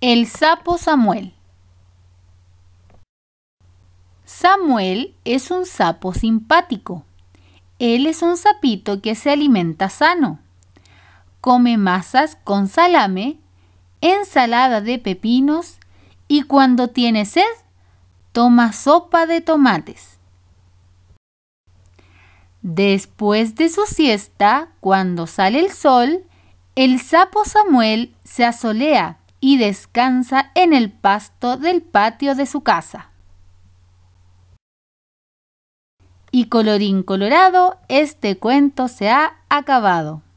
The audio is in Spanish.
El sapo Samuel. Samuel es un sapo simpático. Él es un sapito que se alimenta sano. Come masas con salame, ensalada de pepinos y cuando tiene sed, toma sopa de tomates. Después de su siesta, cuando sale el sol, el sapo Samuel se asolea y descansa en el pasto del patio de su casa. Y colorín colorado, este cuento se ha acabado.